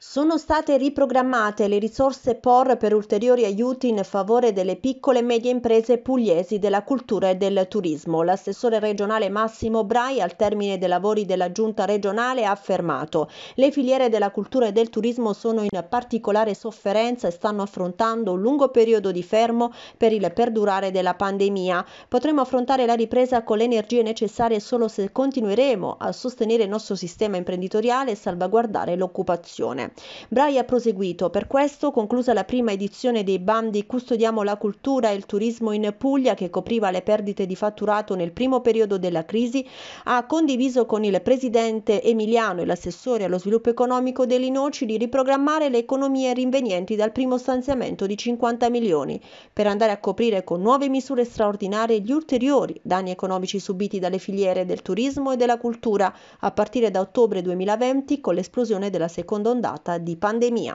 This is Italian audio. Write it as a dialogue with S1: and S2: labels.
S1: Sono state riprogrammate le risorse POR per ulteriori aiuti in favore delle piccole e medie imprese pugliesi della cultura e del turismo. L'assessore regionale Massimo Brai al termine dei lavori della giunta regionale ha affermato le filiere della cultura e del turismo sono in particolare sofferenza e stanno affrontando un lungo periodo di fermo per il perdurare della pandemia. Potremo affrontare la ripresa con le energie necessarie solo se continueremo a sostenere il nostro sistema imprenditoriale e salvaguardare l'occupazione culturale. Brai ha proseguito, per questo conclusa la prima edizione dei bandi Custodiamo la cultura e il turismo in Puglia che copriva le perdite di fatturato nel primo periodo della crisi, ha condiviso con il presidente Emiliano e l'assessore allo sviluppo economico dell'Inoci di riprogrammare le economie rinvenienti dal primo stanziamento di 50 milioni per andare a coprire con nuove misure straordinarie gli ulteriori danni economici subiti dalle filiere del turismo e della cultura a partire da ottobre 2020 con l'esplosione della seconda ondata puntata di Pandemia.